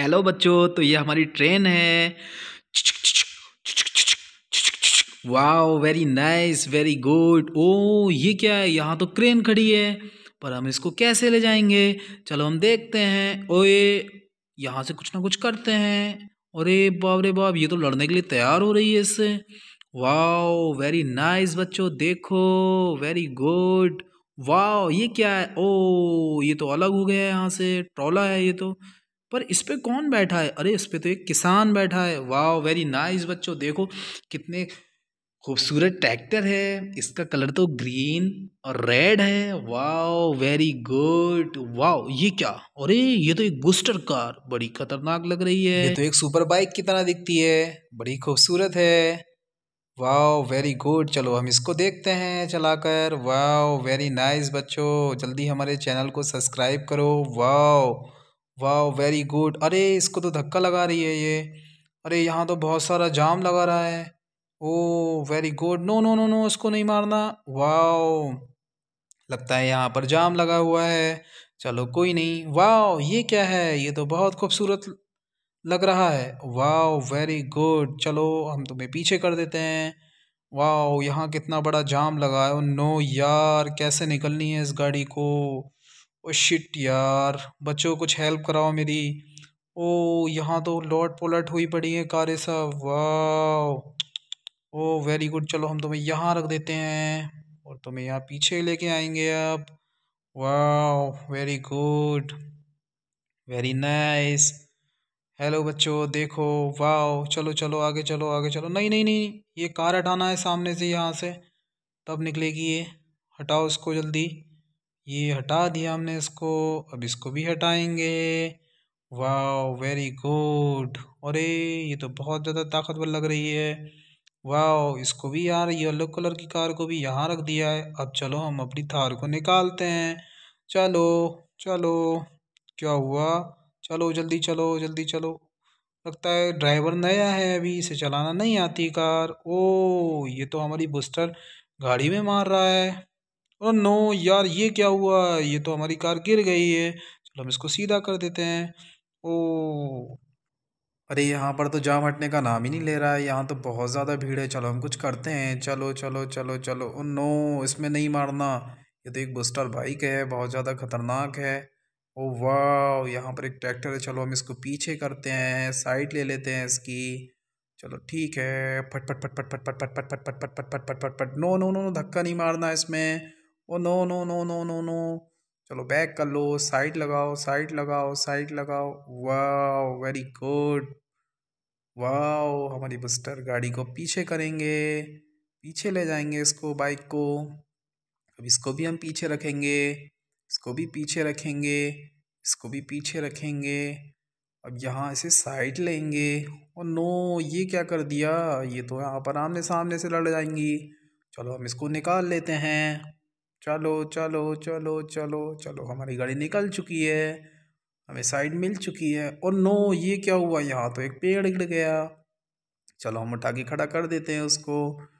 hello बच्चों तो ये हमारी ट्रेन है wow very nice very good oh ये क्या है यहाँ तो क्रेन खड़ी है पर हम इसको कैसे ले जाएंगे चलो हम देखते हैं ओए यहाँ से कुछ ना कुछ करते हैं अरे बाप रे बाप ये तो लड़ने के लिए तैयार हो रही है इससे वाओ वेरी नाइस बच्चों देखो वेरी गुड वाओ ये क्या है ओ oh, ये तो अलग हो गया है यहाँ से ट्रॉला है ये तो पर इस पर कौन बैठा है अरे इस पर तो एक किसान बैठा है वाह वेरी नाइस बच्चों देखो कितने खूबसूरत ट्रैक्टर है इसका कलर तो ग्रीन और रेड है वाओ वेरी गुड वाओ ये क्या अरे ये तो एक बूस्टर कार बड़ी खतरनाक लग रही है ये तो एक सुपर बाइक की तरह दिखती है बड़ी खूबसूरत है वाओ वेरी गुड चलो हम इसको देखते हैं चलाकर वाओ वेरी नाइस बच्चों जल्दी हमारे चैनल को सब्सक्राइब करो वाओ वाह वेरी गुड अरे इसको तो धक्का लगा रही है ये अरे यहाँ तो बहुत सारा जाम लगा रहा है oh very good no no no no इसको नहीं मारना वाह लगता है यहाँ पर जाम लगा हुआ है चलो कोई नहीं वाह ये क्या है ये तो बहुत खूबसूरत लग रहा है वाह वेरी गुड चलो हम तुम्हें पीछे कर देते हैं वाह यहाँ कितना बड़ा जाम लगा है नो oh, यार कैसे निकलनी है इस गाड़ी को ओ शिट यार बच्चों कुछ हेल्प कराओ मेरी ओ यहाँ तो लौट पोलट हुई पड़ी है कारे साहब वाह ओ वेरी गुड चलो हम तुम्हें यहाँ रख देते हैं और तुम्हें यहाँ पीछे लेके आएंगे आप वाह very good very nice hello बच्चों देखो वाह चलो चलो आगे चलो आगे चलो नहीं नहीं नहीं ये कार हटाना है सामने से यहाँ से तब निकलेगी ये हटाओ उसको जल्दी ये हटा दिया हमने इसको अब इसको भी हटाएंगे वाह वेरी गुड अरे ये तो बहुत ज़्यादा ताकतवर लग रही है वाह इसको भी यार येलो कलर की कार को भी यहाँ रख दिया है अब चलो हम अपनी थार को निकालते हैं चलो चलो क्या हुआ चलो जल्दी चलो जल्दी चलो लगता है ड्राइवर नया है अभी इसे चलाना नहीं आती कार ओ ये तो हमारी बूस्टर गाड़ी में मार रहा है और नो यार ये क्या हुआ ये तो हमारी कार गिर गई है चलो हम इसको सीधा कर देते हैं ओ अरे यहाँ पर तो जाम हटने का नाम ही नहीं ले रहा है यहाँ तो बहुत ज़्यादा भीड़ है चलो हम कुछ करते हैं चलो चलो चलो चलो ओ नो इसमें नहीं मारना ये तो एक बुस्टर बाइक है बहुत ज़्यादा ख़तरनाक है ओ वाह यहाँ पर एक ट्रैक्टर है चलो हम इसको पीछे करते हैं साइड ले लेते हैं इसकी चलो ठीक है फट फट फट फट फट फट फट फट फट फट फट फट फट फट फट फट नो नो नो धक्का नहीं मारना इसमें oh no no no no no no चलो बैक कर लो साइड लगाओ साइड लगाओ साइड लगाओ वाओ वेरी गुड वाओ हमारी बस्टर गाड़ी को पीछे करेंगे पीछे ले जाएंगे इसको बाइक को अब इसको भी हम पीछे रखेंगे इसको भी पीछे रखेंगे इसको भी पीछे रखेंगे अब यहाँ इसे साइड लेंगे और नो ये क्या कर दिया ये तो यहाँ पर आमने सामने से लड़ जाएंगी चलो हम इसको निकाल लेते हैं चलो चलो चलो चलो चलो हमारी गाड़ी निकल चुकी है हमें साइड मिल चुकी है और नो ये क्या हुआ यहाँ तो एक पेड़ गिर गया चलो हम उठा के खड़ा कर देते हैं उसको